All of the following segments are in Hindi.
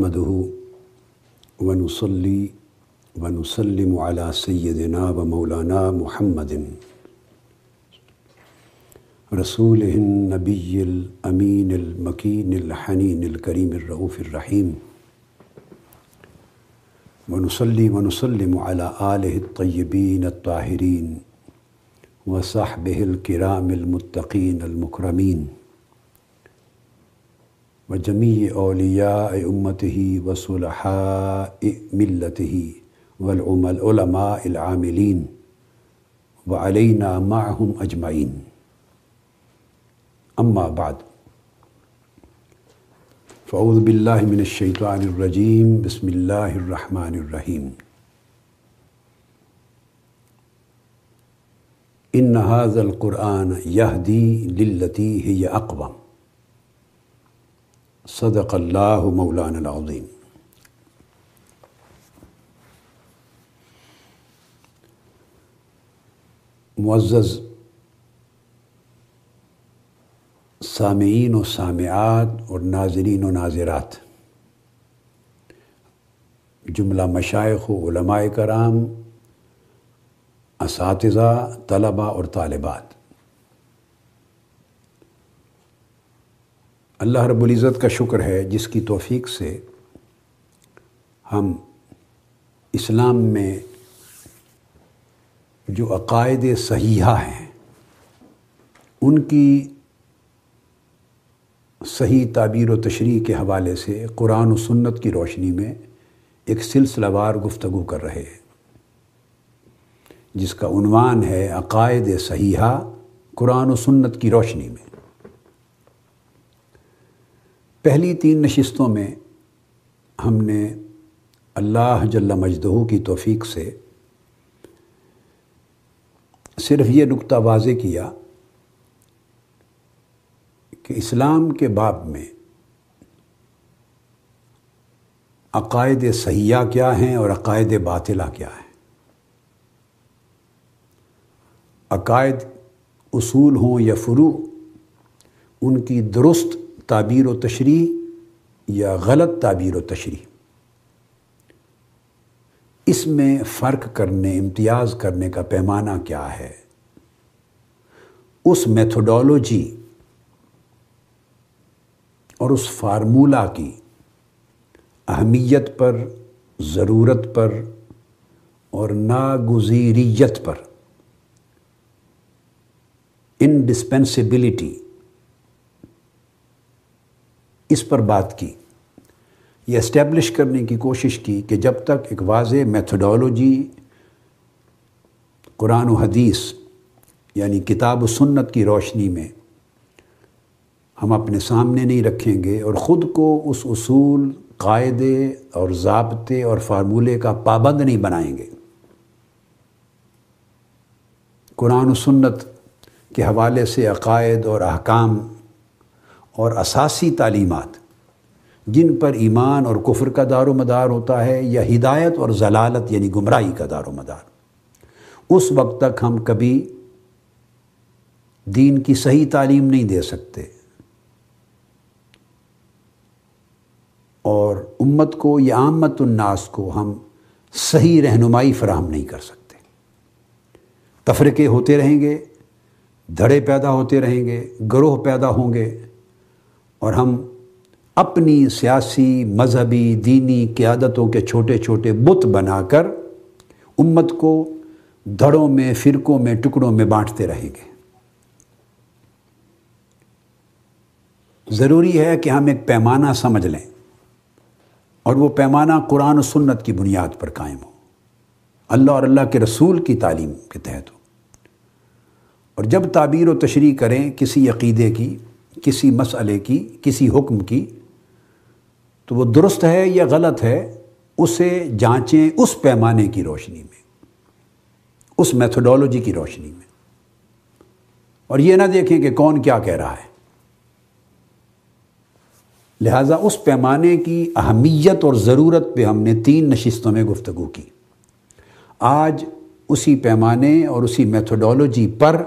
نحمده ونصلي ونسلم على سيدنا ومولانا محمد رسوله النبي الأمين المكين الحنين الكريم الرؤوف الرحيم ونصلي ونسلم على آله الطيبين الطاهرين وصحبه الكرام المتقين المكرمين وجميع أولياء أمته وصلحاء ملته والعلماء العاملين وعلينا معهم أجمعين أما بعد فأعوذ بالله من الشيطان الرجيم بسم الله الرحمن الرحيم إن هذا القرآن يهدي للتي هي أقوم सदक़ल्लाह मौलानज़ीम मुआज़ सामीन व सामयात और नाजरीन व नाजरात जुमला मशाइ कराम इस तलबा और तालबात अल्लाह रब्ज़त का शुक्र है जिसकी तोफ़ी से हम इस्लाम में जो अकायद सहीहा हैं उनकी सही ताबीर व तशरी के हवाले से कुरान सन्नत की रोशनी में एक सिलसिलावार गुफ्तु कर रहे हैं जिसका उनवान है अकायद सहीहा कुरान सन्नत की रोशनी में पहली तीन नशस्तों में हमने अल्लाह जल्ला मजदहू की तोफ़ी से सिर्फ ये नुक्ता वाज किया कि इस्लाम के बाब में अकायद सहिया क्या हैं और अकायद बातिला क्या हैं अकायद उसूल हों या फ्रू उनकी दुरुस्त ताबीर व तशरी या गलत ताबीर व तशरी इसमें फ़र्क करने इम्तियाज़ करने का पैमाना क्या है उस मेथोडोलॉजी और उस फार्मूला की अहमियत पर ज़रूरत पर और नागुजीरियत पर इनडिस्पेंसिबिलिटी इस पर बात की ये इस्टेब्लिश करने की कोशिश की कि जब तक एक वाज मैथडोलोजी कुरान हदीस यानी किताब सुन्नत की रोशनी में हम अपने सामने नहीं रखेंगे और ख़ुद को उस असूल कायदे और ज़बते और फार्मूले का पाबंद नहीं बनाएंगे कुरान सुन्नत के हवाले से अकायद और अहकाम और असासी तालीमत जिन पर ईमान और कुफर का दार मदार होता है या हिदायत और जलालत यानी गुमराही का दार मदार उस वक्त तक हम कभी दीन की सही तालीम नहीं दे सकते और उम्मत को या आमत उन्नास को हम सही रहनुमाई फराहम नहीं कर सकते तफरके होते रहेंगे धड़े पैदा होते रहेंगे ग्रोह पैदा होंगे और हम अपनी सियासी मजहबी दीनी क्यादतों के छोटे छोटे बुत बनाकर उम्मत को धड़ों में फ़िरकों में टुकड़ों में बांटते रहेंगे ज़रूरी है कि हम एक पैमाना समझ लें और वो पैमाना कुरान और सुन्नत की बुनियाद पर कायम हो अल्लाह और अल्लाह के रसूल की तालीम के तहत हो और जब ताबीर व तशरी करें किसी अकीदे की किसी मसले की किसी हुक्म की तो वो दुरुस्त है या गलत है उसे जांचें उस पैमाने की रोशनी में उस मेथोडोलॉजी की रोशनी में और ये ना देखें कि कौन क्या कह रहा है लिहाजा उस पैमाने की अहमियत और ज़रूरत पे हमने तीन नशस्तों में गुफ्तु की आज उसी पैमाने और उसी मेथोडोलॉजी पर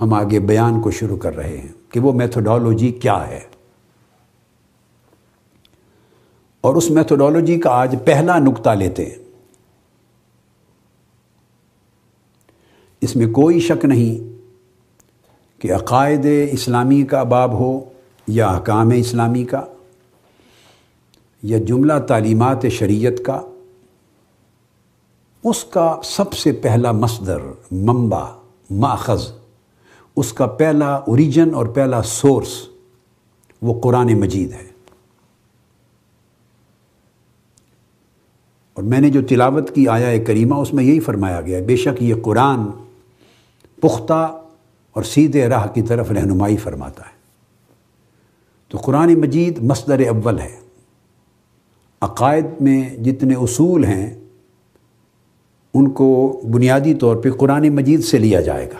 हम आगे बयान को शुरू कर रहे हैं कि वो मेथोडोलॉजी क्या है और उस मेथोडोलॉजी का आज पहला नुक्ता लेते हैं इसमें कोई शक नहीं कि अकायद इस्लामी का बाब हो या अकाम इस्लामी का या जुमला तालीमत शरीयत का उसका सबसे पहला मसदर मंबा माखज़ उसका पहला ओरिजिन और पहला सोर्स वो कुरान मजीद है और मैंने जो तिलावत की आया करीमा उसमें यही फरमाया गया है बेशक ये कुरान पुख्ता और सीधे राह की तरफ रहनुमाई फरमाता है तो कुरान मजीद मसदर अव्वल है अकायद में जितने असूल हैं उनको बुनियादी तौर पे कुरान मजीद से लिया जाएगा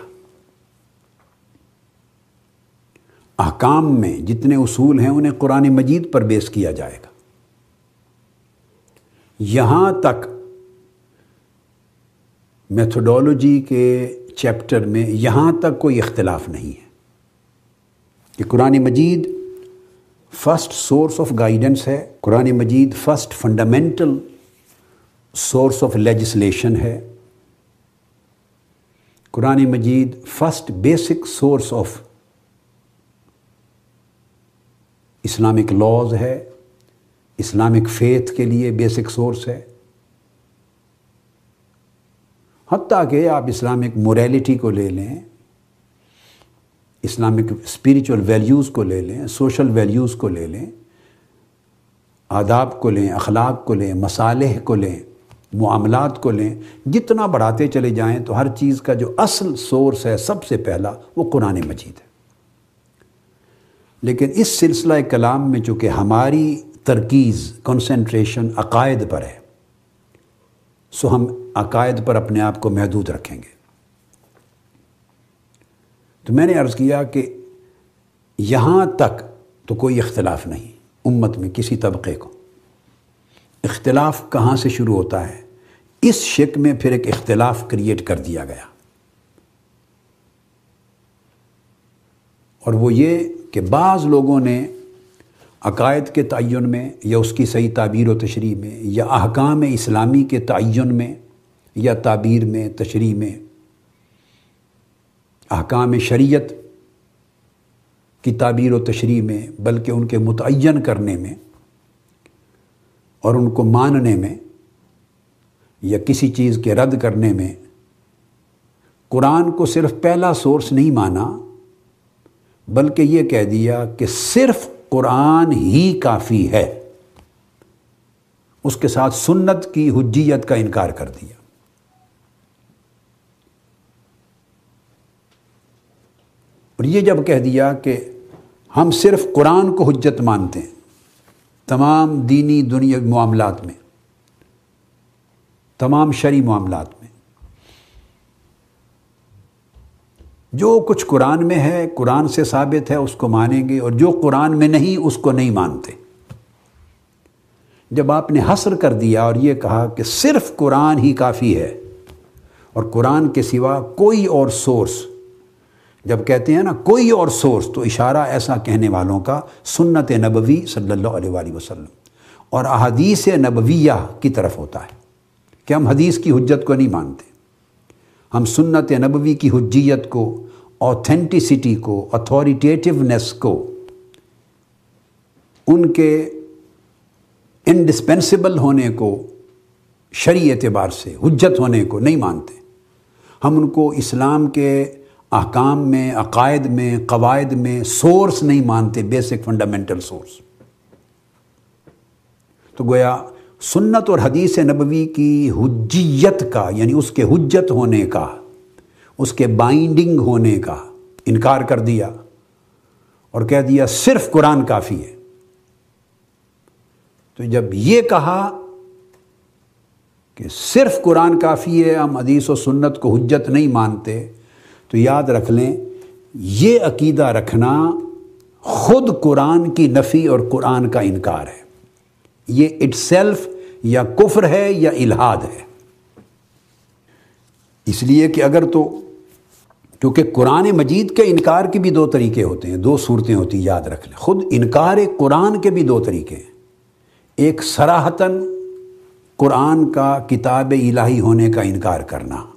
अहकाम में जितने उसूल हैं उन्हें कुरान मजीद पर बेस किया जाएगा यहां तक मेथोडोलॉजी के चैप्टर में यहां तक कोई इख्तलाफ नहीं है कि Quran Majeed first source of guidance है Quran Majeed first fundamental source of legislation है Quran Majeed first basic source of Islamic laws है इस्लामिक फेथ के लिए बेसिक सोर्स है हती कि आप इस्लामिक मोरालिटी को ले लें इस्लामिक स्पिरिचुअल वैल्यूज़ को ले लें सोशल वैल्यूज़ को ले लें आदाब को लें अखलाक को लें मसाले को लें मामलात को लें जितना बढ़ाते चले जाएं तो हर चीज़ का जो असल सोर्स है सबसे पहला वो कुरान मजीद है लेकिन इस सिलसिला कलाम में चूँकि हमारी तरकीज़ कंसनट्रेशन अकायद पर है सो हम अकायद पर अपने आप को महदूद रखेंगे तो मैंने अर्ज़ किया कि यहाँ तक तो कोई इख्तलाफ नहीं उम्मत में किसी तबके को इख्तलाफ कहाँ से शुरू होता है इस शिक में फिर एक इख्तलाफ क्रिएट कर दिया गया और वो ये कि बाज़ लोगों ने अकायद के तयन में या उसकी सही ताबीर व तशरी में या अहकाम इस्लामी के तयन में या ताबीर में तशरी में अहकाम शरीयत की ताबीर व तशरी में बल्कि उनके मुतन करने में और उनको मानने में या किसी चीज़ के रद्द करने में कुरान को सिर्फ पहला सोर्स नहीं माना बल्कि ये कह दिया कि सिर्फ कुरान ही काफ़ी है उसके साथ सुन्नत की हुज्जियत का इनकार कर दिया और ये जब कह दिया कि हम सिर्फ कुरान को हजत मानते हैं तमाम दीनी दुनिया मामलात में तमाम शरी मामलात में जो कुछ कुरान में है कुरान से साबित है उसको मानेंगे और जो कुरान में नहीं उसको नहीं मानते जब आपने हसर कर दिया और ये कहा कि सिर्फ कुरान ही काफ़ी है और कुरान के सिवा कोई और सोर्स जब कहते हैं ना कोई और सोर्स तो इशारा ऐसा कहने वालों का सुन्नत नबवी सल्लल्लाहु अलैहि वसल्लम और अहदीस नबविया की तरफ होता है कि हम हदीस की हजत को नहीं मानते हम सुन्नत नबवी की हजियत को ऑथेंटिसिटी को अथॉरिटेटिवनेस को उनके इंडिस्पेंसिबल होने को शरी एतबार से हजत होने को नहीं मानते हम उनको इस्लाम के अहकाम में अकायद में कवायद में सोर्स नहीं मानते बेसिक फंडामेंटल सोर्स तो गोया सुन्नत और हदीस नबवी की हज्जियत का यानी उसके हजत होने का उसके बाइंडिंग होने का इनकार कर दिया और कह दिया सिर्फ कुरान काफ़ी है तो जब ये कहा कि सिर्फ कुरान काफ़ी है हम हदीस और सुन्नत को हजत नहीं मानते तो याद रख लें ये अकीदा रखना खुद कुरान की नफ़ी और कुरान का इनकार है ये सेल्फ या कुफ्र है या इलाहाद है इसलिए कि अगर तो क्योंकि कुरान मजीद के इनकार के भी दो तरीके होते हैं दो सूरतें होती याद रख लें खुद इनकार कुरान के भी दो तरीके हैं एक सराहतन कुरान का किताब इलाही होने का इनकार करना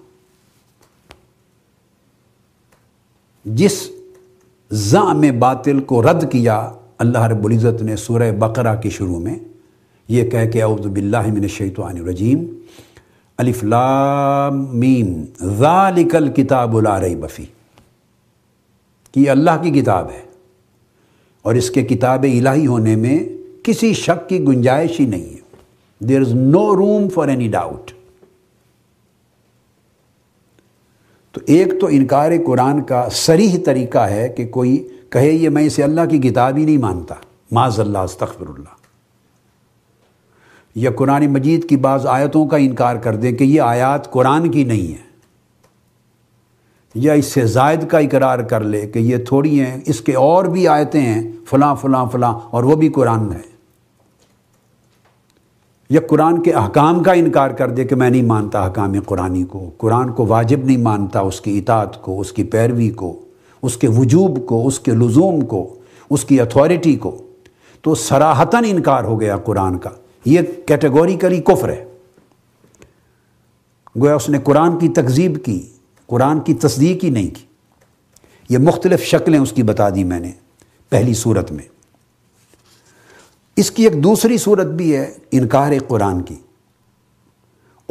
जिस ज़ा में बातिल को रद्द किया अल्लाह रबुल्ज़त ने सूर बकरा के शुरू में ये कह के अउदबिल्लाशैतरजीम अलिफ्लामीम ज़ालिकल किताबुल रही बफ़ी कि अल्लाह की किताब है और इसके किताब इलाही होने में किसी शक की गुंजाइश ही नहीं है there is no room for any doubt तो एक तो इनकार कुरान का सरीह तरीका है कि कोई कहे ये मैं इसे अल्लाह की किताब ही नहीं मानता माजल्ला अस्तफ़रल्ला या कुरान मजीद की बाज़ आयतों का इनकार कर दें कि ये आयात कुरान की नहीं है या इससे जायद का इकरार कर ले कि ये थोड़ी हैं इसके और भी आयतें हैं फलां फलां फलां और वो भी कुरान में है या कुरान के अहकाम का इनकार कर दे कि मैं नहीं मानता अहकाम कुरानी को कुरान को वाजिब नहीं मानता उसकी इतात को उसकी पैरवी को उसके वजूब को उसके लुजूम को उसकी अथॉरिटी को तो सराहतन इनकार हो गया कुरान का ये कैटेगोरी करी कुफर है गोया उसने कुरान की तकजीब की कुरान की तस्दीक ही नहीं की यह मुख्तलिफ़ शक्लें उसकी बता दी मैंने पहली सूरत में इसकी एक दूसरी सूरत भी है इनकार कुरान की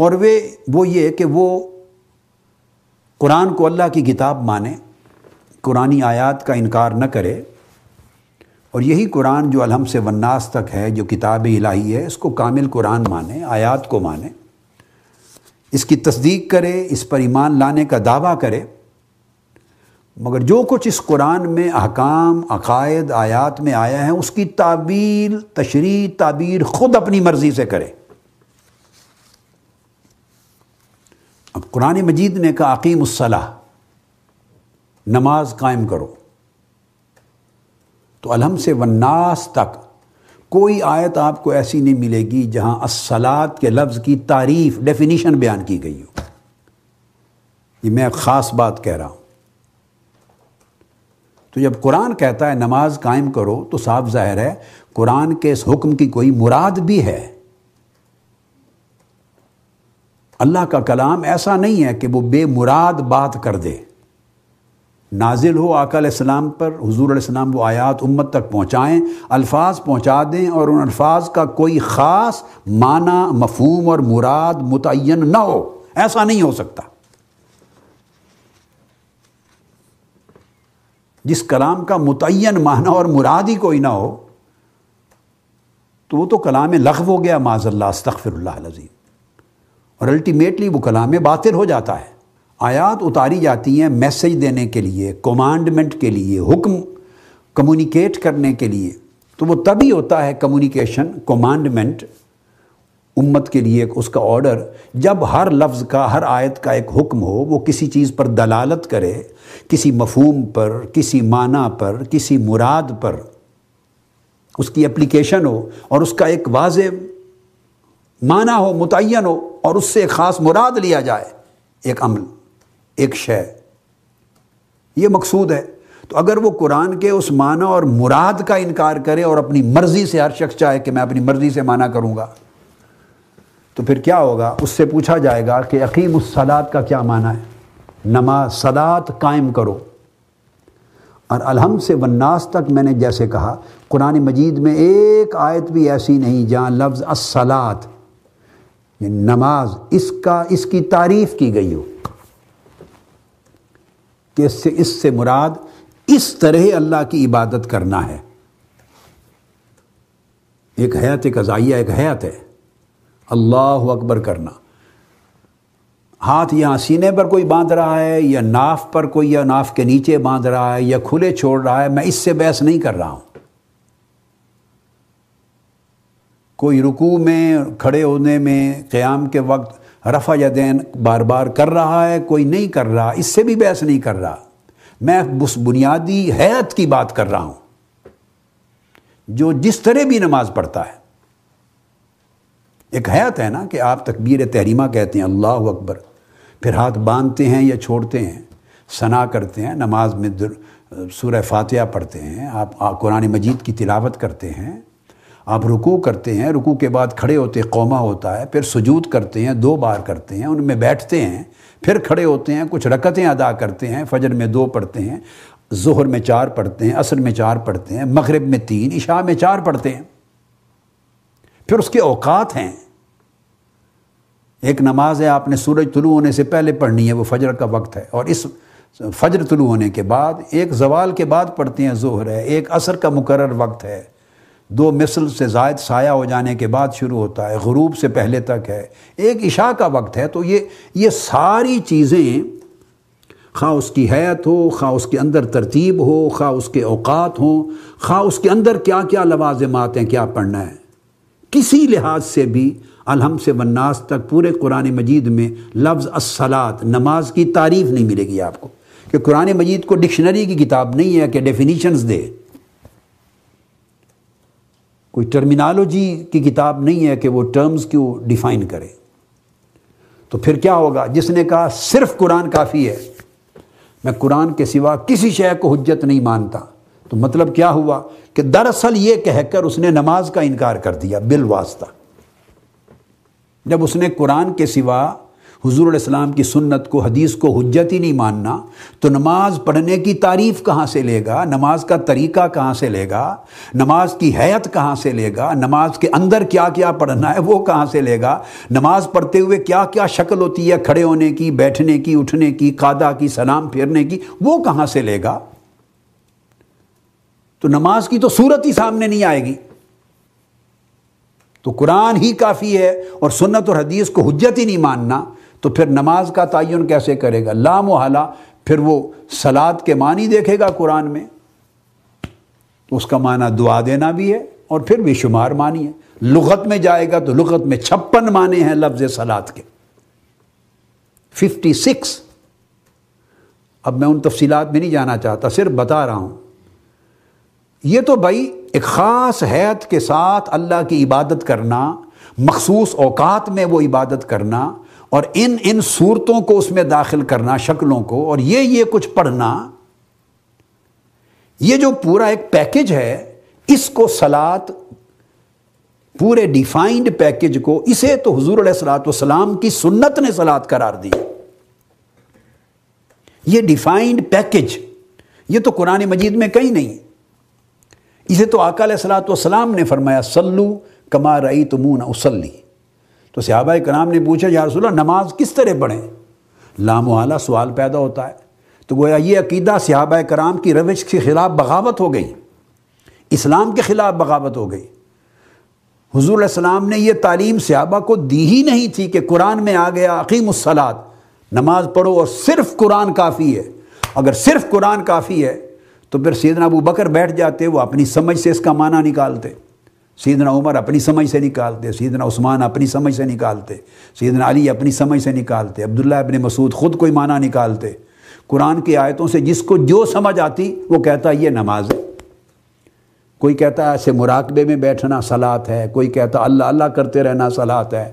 और वे वो ये कि वो कुरान को अल्लाह की किताब माने कुरानी आयात का इनकार न करे और यही कुरान जो अलहम से वन्नास तक है जो किताब इलाही है इसको कामिल कुरान माने आयात को माने इसकी तस्दीक करे इस पर ईमान लाने का दावा करे मगर जो कुछ इस कुरान में अहकाम अकायद आयात में आया है उसकी ताबीर तशरी ताबीर खुद अपनी मर्ज़ी से करे अब कुरान मजीद ने कहा अकीम उसलाह नमाज कायम करो तो अलहम से वन्नास तक कोई आयत आपको ऐसी नहीं मिलेगी जहां असलात के लफ्ज़ की तारीफ डेफिनीशन बयान की गई हो ये मैं ख़ास बात कह रहा हूं तो जब कुरान कहता है नमाज कायम करो तो साफ जाहिर है कुरान के इस हुक्म की कोई मुराद भी है अल्लाह का कलाम ऐसा नहीं है कि वो बेमुराद बात कर दे नाजिल हो आकाम पर हजूर आसलम वो आयात उम्मत तक पहुँचाएँ अल्फाज पहुँचा दें और उन अल्फाज का कोई ख़ास माना मफहम और मुराद मुतन न हो ऐसा नहीं हो सकता जिस कलाम का मुतन माना और मुराद ही कोई ना हो तो वो तो कलाम लख्व हो गया माजल्ला तखफ़िरल्लाजीम और अल्टीमेटली वो कलाम बातिल हो जाता है आयात उतारी जाती हैं मैसेज देने के लिए कमांडमेंट के लिए हुक्म कम्युनिकेट करने के लिए तो वो तभी होता है कम्युनिकेशन कमांडमेंट उम्मत के लिए उसका ऑर्डर जब हर लफ्ज़ का हर आयत का एक हुक्म हो वो किसी चीज़ पर दलालत करे किसी मफहम पर किसी माना पर किसी मुराद पर उसकी एप्लीकेशन हो और उसका एक वाज माना हो मुतन हो और उससे एक ख़ास मुराद लिया जाए एक अमल एक शय ये मकसूद है तो अगर वो कुरान के उस माना और मुराद का इनकार करे और अपनी मर्ज़ी से हर शख्स चाहे कि मैं अपनी मर्ज़ी से माना करूँगा तो फिर क्या होगा उससे पूछा जाएगा कि अकीम उस सलात का क्या माना है नमाज सलात कायम करो और अलहम से वन्नास तक मैंने जैसे कहा कुरान मजीद में एक आयत भी ऐसी नहीं जहाँ लफ्ज़ असलात नमाज इसका इसकी तारीफ़ की गई हो कि इससे इससे मुराद इस तरह अल्लाह की इबादत करना है एक हयात एक अजाइया एक हयात है अल्लाह अकबर करना हाथ यहाँ सीने पर कोई बांध रहा है या नाफ पर कोई या नाफ के नीचे बांध रहा है या खुले छोड़ रहा है मैं इससे बहस नहीं कर रहा हूँ कोई रुकू में खड़े होने में क़्याम के वक्त रफ़ा यदैन बार बार कर रहा है कोई नहीं कर रहा इससे भी बहस नहीं कर रहा मैं उस बुनियादी हैत की बात कर रहा हूँ जो जिस तरह भी नमाज पढ़ता है एक हैत है ना कि आप तकबीर तहरीमा कहते हैं अल्लाह अकबर फिर हाथ बांधते हैं या छोड़ते हैं सना करते हैं नमाज में सूर्य फातिहा पढ़ते हैं आप कुरान मजीद की तिलावत करते हैं आप रुकू करते हैं रुकू के बाद खड़े होते कौमा होता है फिर सुजूद करते हैं दो बार करते हैं उनमें बैठते हैं फिर खड़े होते हैं कुछ रकतें अदा करते हैं फजर में दो पढ़ते हैं जहर में चार पढ़ते हैं असर में चार पढ़ते हैं मगरब में तीन इशा में चार पढ़ते हैं फिर उसके औकात हैं एक नमाज है आपने सूरज तुलू होने से पहले पढ़नी है वो फजर का वक्त है और इस फजर तुलू होने के बाद एक जवाल के बाद पढ़ते हैं जोहर है एक असर का मुकर वक्त है दो मिसल से जायद साया हो जाने के बाद शुरू होता है गरूब से पहले तक है एक इशा का वक्त है तो ये ये सारी चीज़ें खा उसकी हैत हो खा उसके अंदर तरतीब हो खा उसके औकात हो खा उसके अंदर क्या क्या लवाजमात हैं क्या पढ़ना है किसी लिहाज से भी अलहम से वन्नास तक पूरे कुरान मजीद में लफ्ज़ असलात नमाज की तारीफ़ नहीं मिलेगी आपको कि कुरान मजीद को डिक्शनरी की किताब नहीं है कि डेफिनीशंस दे कोई टर्मिनोलॉजी की किताब नहीं है कि वो टर्म्स क्यों डिफाइन करे तो फिर क्या होगा जिसने कहा सिर्फ कुरान काफ़ी है मैं कुरान के सिवा किसी शय को हजत नहीं मानता तो मतलब क्या हुआ कि दरअसल ये कहकर उसने नमाज का इनकार कर दिया बिल वास्ता जब उसने कुरान के सिवा हुजूर इस्लाम की सुन्नत को हदीस को हजत ही नहीं मानना तो नमाज पढ़ने की तारीफ़ कहाँ से लेगा नमाज का तरीका कहाँ से लेगा नमाज की हैत कहाँ से लेगा नमाज के अंदर क्या क्या पढ़ना है वो कहाँ से लेगा नमाज पढ़ते हुए क्या क्या शक्ल होती है खड़े होने की बैठने की उठने की कादा की सलाम फेरने की वो कहाँ से लेगा तो नमाज की तो सूरत ही सामने नहीं आएगी तो कुरान ही काफ़ी है और सुन्नत और हदीस को हजत ही नहीं मानना तो फिर नमाज का तयन कैसे करेगा लाम हला फिर वो सलाद के मानी देखेगा कुरान में उसका माना दुआ देना भी है और फिर बेशुमार मानी है लुगत में जाएगा तो लुगत में छप्पन माने हैं लफ्ज़ सलाद के फिफ्टी सिक्स अब मैं उन तफसीलात में नहीं जाना चाहता सिर्फ बता रहा हूं ये तो भाई एक ख़ास हैत के साथ अल्लाह की इबादत करना मखसूस औकात में वो इबादत करना और इन इन सूरतों को उसमें दाखिल करना शक्लों को और ये ये कुछ पढ़ना ये जो पूरा एक पैकेज है इसको सलात पूरे डिफाइंड पैकेज को इसे तो हजूर सलाम की सुन्नत ने सलात करार दी ये डिफाइंड पैकेज ये तो कुरान मजीद में कहीं नहीं इसे तो आकाल सलात सलाम ने फरमाया सल्लू कमा रई तुमून उसली तो सहाबा कराम ने पूछा यार रसूल नमाज किस तरह पढ़ें आला सवाल पैदा होता है तो गोया ये अकीदा सहाबा कराम की रविश के ख़िलाफ़ बगावत हो गई इस्लाम के ख़िलाफ़ बगावत हो गई हजूर इस्लाम ने यह तालीम सहाबा को दी ही नहीं थी कि कुरान में आ गया उसलाद नमाज पढ़ो और सिर्फ कुरान काफ़ी है अगर सिर्फ कुरान काफ़ी है तो फिर सीधना अबू बकर बैठ जाते वो अपनी समझ से इसका माना निकालते सीधना उमर अपनी समझ से निकालते सीधना उस्मान अपनी समझ से निकालते सीधना अली अपनी समझ से निकालते अब्दुल्ला अपने मसूद ख़ुद कोई माना निकालते कुरान की आयतों से जिसको जो समझ आती वो कहता ये नमाज है कोई कहता ऐसे मुराकबे में बैठना सलात है कोई कहता अल्लाह अल्लाह करते रहना सलात है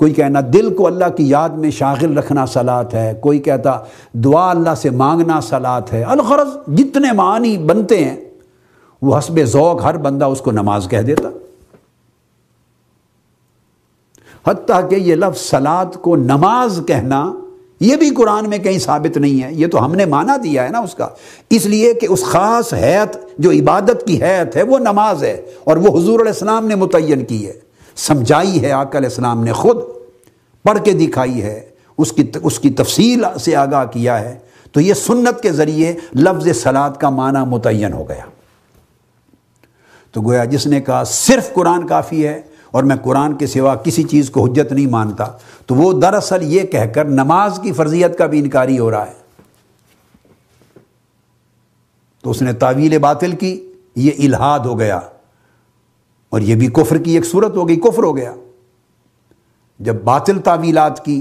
कोई कहना दिल को अल्लाह की याद में शागिल रखना सलात है कोई कहता दुआ अल्लाह से मांगना सलात है अलगरज जितने मानी बनते हैं वो हसब ओक़ हर बंदा उसको नमाज कह देता हती कि ये लफ सलात को नमाज कहना ये भी कुरान में कहीं साबित नहीं है ये तो हमने माना दिया है ना उसका इसलिए कि उस ख़ास हैत जो इबादत की हैत है वो नमाज है और वो हजूर इस्लाम ने मुतन की है समझाई है आकल इस्लाम ने खुद पढ़ के दिखाई है उसकी उसकी तफसील से आगाह किया है तो ये सुन्नत के ज़रिए लफ्ज़ सलाद का माना मुतन हो गया तो गोया जिसने कहा सिर्फ कुरान काफ़ी है और मैं कुरान के सिवा किसी चीज़ को हजत नहीं मानता तो वो दरअसल ये कहकर नमाज की फर्जियत का भी इनकारी हो रहा है तो उसने तावील बातिल की ये इलाहाद हो गया और ये भी कुफर की एक सूरत हो गई कुफर हो गया जब बातिल तावीलात की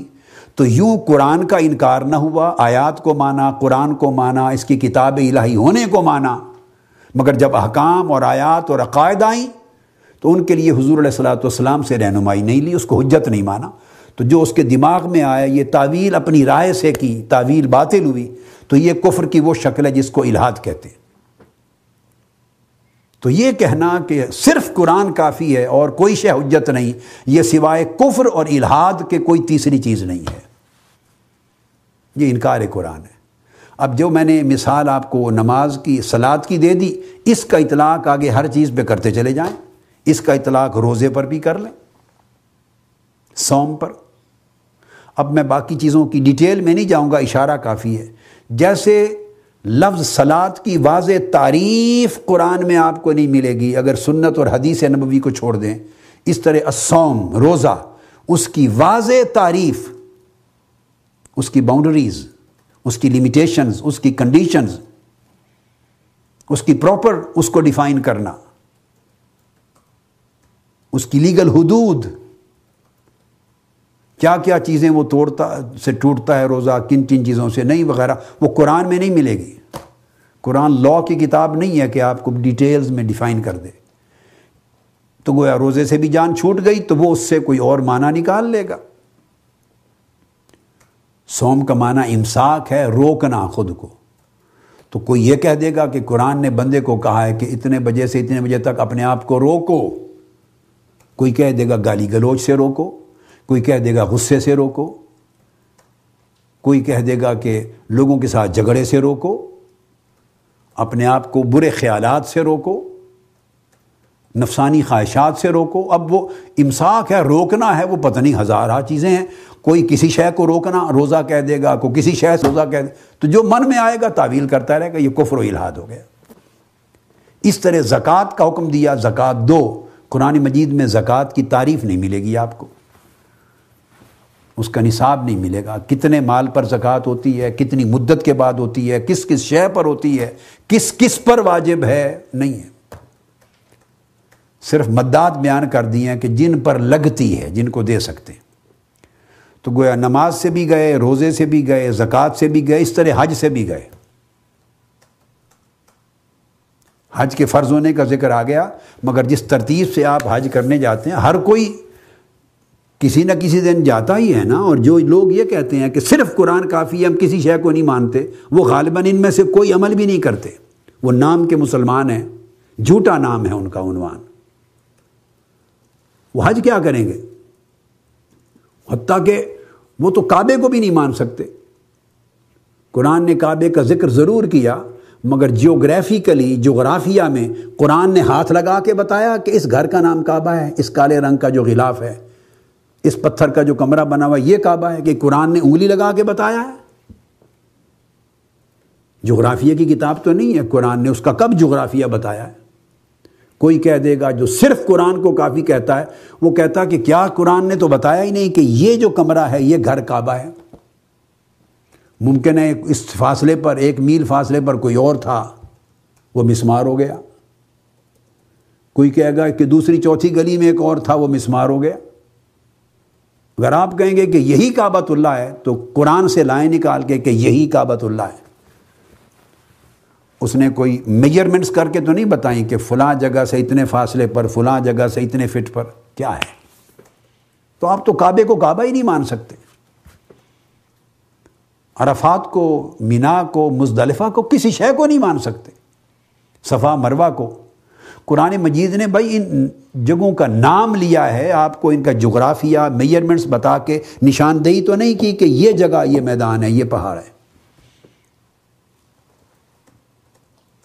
तो यूं कुरान का इनकार ना हुआ आयात को माना कुरान को माना इसकी किताब इलाही होने को माना मगर जब अहकाम और आयात और अकायद आई तो उनके लिए हजूर सलाम से रहनुमाई नहीं ली उसको हजत नहीं माना तो जो उसके दिमाग में आया ये तावील अपनी राय से की तावील बातिल हुई तो ये कुफ्र की वो शक्ल है जिसको इलाहाद कहते हैं तो ये कहना कि सिर्फ कुरान काफ़ी है और कोई शह हजत नहीं ये सिवाय कुफ्र और इलाहाद के कोई तीसरी चीज़ नहीं है ये इनकार कुरान है अब जो मैंने मिसाल आपको नमाज की सलाद की दे दी इसका इतलाक आगे हर चीज़ पे करते चले जाएं इसका इतलाक रोज़े पर भी कर लें सोम पर अब मैं बाकी चीज़ों की डिटेल में नहीं जाऊंगा इशारा काफ़ी है जैसे लफ्ज़ सलाद की वाज तारीफ़ कुरान में आपको नहीं मिलेगी अगर सुन्नत और हदीस नबवी को छोड़ दें इस तरह असोम रोज़ा उसकी वाज तारीफ़ उसकी बाउंड्रीज़ उसकी लिमिटेशंस उसकी कंडीशंस उसकी प्रॉपर उसको डिफ़ाइन करना उसकी लीगल हदूद क्या क्या चीज़ें वो तोड़ता से टूटता है रोज़ा किन किन चीज़ों से नहीं वगैरह वो कुरान में नहीं मिलेगी कुरान लॉ की किताब नहीं है कि आपको डिटेल्स में डिफ़ाइन कर दे तो गोया रोज़े से भी जान छूट गई तो वो उससे कोई और माना निकाल लेगा सोम का माना इमसाक है रोकना खुद को तो कोई ये कह देगा कि कुरान ने बंदे को कहा है कि इतने बजे से इतने बजे तक अपने आप को रोको कोई कह देगा गाली गलोच से रोको कोई कह देगा गुस्से से रोको कोई कह देगा कि लोगों के साथ झगड़े से रोको अपने आप को बुरे ख्याल से रोको नफसानी ख्वाहिशात से रोको अब वो इमसाक है रोकना है वो पता नहीं हज़ारहा चीज़ें हैं कोई किसी शय को रोकना रोज़ा कह देगा कोई किसी शय रोज़ा कह दे तो जो मन में आएगा तावील करता रहेगा ये कुफर इलाहाद हो गया इस तरह ज़क़़त का हुक्म दिया ज़क़़त दो कुरान मजीद में ज़क़़त की तारीफ़ नहीं मिलेगी आपको उसका निसाब नहीं मिलेगा कितने माल पर ज़क़़त होती है कितनी मुद्दत के बाद होती है किस किस शह पर होती है किस किस पर वाजिब है नहीं है सिर्फ मद्दात बयान कर दिए हैं कि जिन पर लगती है जिनको दे सकते हैं तो गोया नमाज से भी गए रोज़े से भी गए जक़ात से भी गए इस तरह हज से भी गए हज के फ़र्ज़ होने का जिक्र आ गया मगर जिस तरतीब से आप हज करने जाते हैं हर कोई किसी न किसी दिन जाता ही है ना और जो लोग ये कहते हैं कि सिर्फ कुरान काफ़ी है हम किसी शय को नहीं मानते वो गालिबा इनमें से कोई अमल भी नहीं करते वो नाम के मुसलमान हैं झूठा नाम है उनका उनवान वो हज क्या करेंगे हती के वो तो काबे को भी नहीं मान सकते कुरान ने काबे का जिक्र ज़रूर किया मगर जियोग्राफिकली जोग्राफिया में कुरान ने हाथ लगा के बताया कि इस घर का नाम काबा है इस काले रंग का जो गिलाफ है इस पत्थर का जो कमरा बना हुआ ये काबा है कि कुरान ने उंगली लगा के बताया है जोग्राफिया की किताब तो नहीं है कुरान ने उसका कब जोग्राफिया बताया है कोई कह देगा जो सिर्फ कुरान को काफ़ी कहता है वो कहता कि क्या कुरान ने तो बताया ही नहीं कि ये जो कमरा है ये घर काबा है मुमकिन है इस फासले पर एक मील फासले पर कोई और था वो मिसमार हो गया कोई कहेगा कि दूसरी चौथी गली में एक और था वो मिसमार हो गया अगर आप कहेंगे कि यही काबतुल्ला है तो कुरान से लाए निकाल के कि यही काबतुल्ला है उसने कोई मेजरमेंट्स करके तो नहीं बताई कि फ़लाँ जगह से इतने फासले पर फ़लाँ जगह से इतने फिट पर क्या है तो आप तो काबे को काबा ही नहीं मान सकते अरफात को मीना को मुजदलफ़ा को किसी शय को नहीं मान सकते सफ़ा मरवा को कुरान मजीद ने भाई इन जगहों का नाम लिया है आपको इनका जोग्राफिया मेजरमेंट्स बता के निशानदेही तो नहीं की कि ये जगह ये मैदान है ये पहाड़ है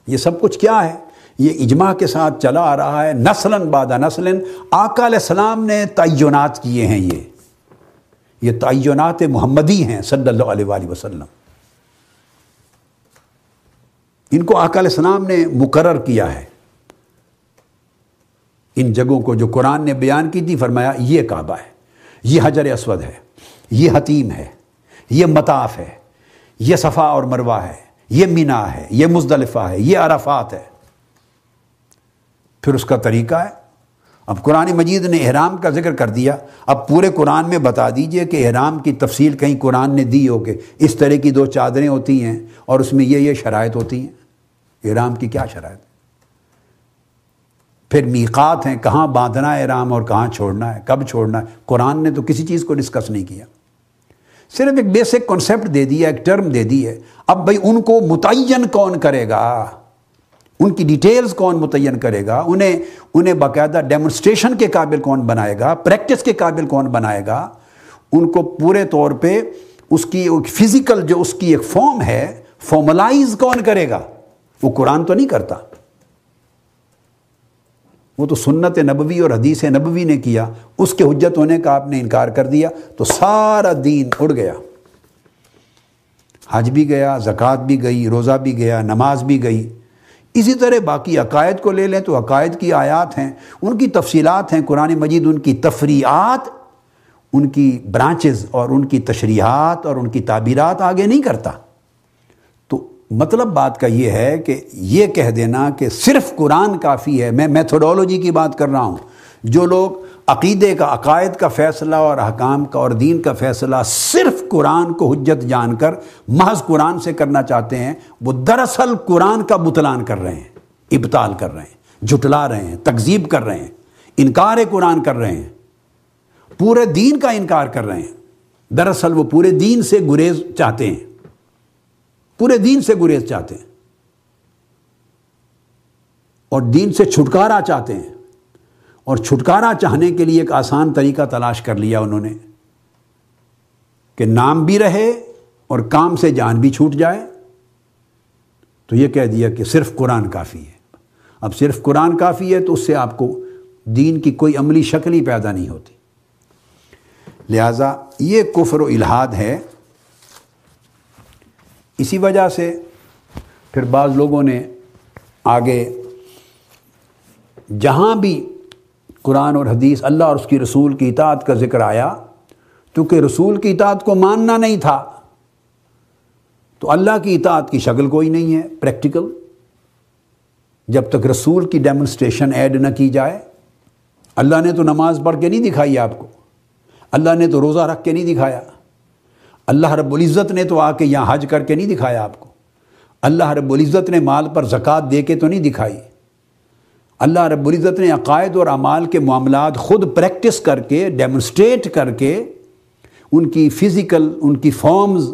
ये सब कुछ क्या है ये इजमा के साथ चला आ रहा है नस्लन बाद नस्लन आकाम ने तयनात किए हैं ये ये तयनात मोहम्मदी हैं सल्ला वसलम इनको अकाल सलाम ने मुकर किया है इन जगहों को जो कुरान ने बयान की थी फरमाया ये काबा है ये हजर असवद है ये हतीम है ये मताफ है ये सफ़ा और मरवा है ये मीना है ये मुजदलफ़ा है ये अराफात है फिर उसका तरीका है अब कुरान मजीद ने अहराम का जिक्र कर दिया अब पूरे कुरान में बता दीजिए कि अहराम की तफसील कहीं कुरान ने दी हो कि इस तरह की दो चादरें होती हैं और उसमें ये ये शरात होती हैं अहराम की क्या शरात फिर मीकात हैं कहाँ बांधना है अहराम और कहाँ छोड़ना है कब छोड़ना है कुरान ने तो किसी चीज़ को डिस्कस नहीं किया सिर्फ एक बेसिक कॉन्सेप्ट दे दिया एक टर्म दे दी है अब भाई उनको मुतन कौन करेगा उनकी डिटेल्स कौन मुतन करेगा उन्हें उन्हें बाकायदा डेमोस्ट्रेशन के काबिल कौन बनाएगा प्रैक्टिस के काबिल कौन बनाएगा उनको पूरे तौर पे उसकी फिज़िकल जो उसकी एक फॉर्म है फॉर्मलाइज कौन करेगा वो कुरान तो नहीं करता वो तो सुन्नत नबवी और हदीस नबवी ने किया उसके हजत होने का आपने इनकार कर दिया तो सारा दीन उड़ गया हज भी गया जक़ात भी गई रोज़ा भी गया नमाज भी गई इसी तरह बाकी अकायद को ले लें तो अकायद की आयात हैं उनकी तफसीलात हैं कुरान मजीद उनकी तफरीत उनकी ब्रांचेज और उनकी तशरीहत और उनकी ताबीरत आगे नहीं करता तो मतलब बात का ये है कि ये कह देना कि सिर्फ कुरान काफ़ी है मैं मैथोडोलॉजी की बात कर रहा हूँ जो लोग अकीदे का अकायद का फ़ैसला और हकाम का और दीन का फ़ैसला सिर्फ कुरान को हजत जानकर महज कुरान से करना चाहते हैं वो दरअसल कुरान का बुतलान कर रहे हैं इबताल कर रहे हैं जुटला रहे हैं तकजीब कर रहे हैं इनकार कुरान कर रहे हैं पूरे दीन का इनकार कर रहे हैं दरअसल वो पूरे दीन से गुरेज चाहते हैं पूरे दीन से गुरेज चाहते हैं और दीन से छुटकारा चाहते हैं और छुटकारा चाहने के लिए एक आसान तरीका तलाश कर लिया उन्होंने कि नाम भी रहे और काम से जान भी छूट जाए तो यह कह दिया कि सिर्फ कुरान काफ़ी है अब सिर्फ कुरान काफ़ी है तो उससे आपको दीन की कोई अमली शक्ल ही पैदा नहीं होती लिहाजा ये कुफर इलाहाद है इसी वजह से फिर बाज़ लोगों ने आगे जहाँ भी कुरान और हदीस अल्लाह और उसकी रसूल की इतात का जिक्र आया क्योंकि रसूल की इतात को मानना नहीं था तो अल्लाह की इतात की शक्ल कोई नहीं है प्रैक्टिकल जब तक रसूल की डेमोन्स्ट्रेशन ऐड ना की जाए अल्लाह ने तो नमाज पढ़ के नहीं दिखाई आपको अल्लाह ने तो रोज़ा रख के नहीं दिखाया अल्लाह रब्ज़त ने तो आके यहाँ हज करके नहीं दिखाया आपको अल्लाह रब्ज़त ने माल पर ज़क़़त दे के तो नहीं दिखाई अल्लाह रबुल्ज़त ने अकायद और अमाल के मामला ख़ुद प्रैक्टिस करके डेमोस्ट्रेट करके उनकी फ़िज़िकल उनकी फॉर्म्स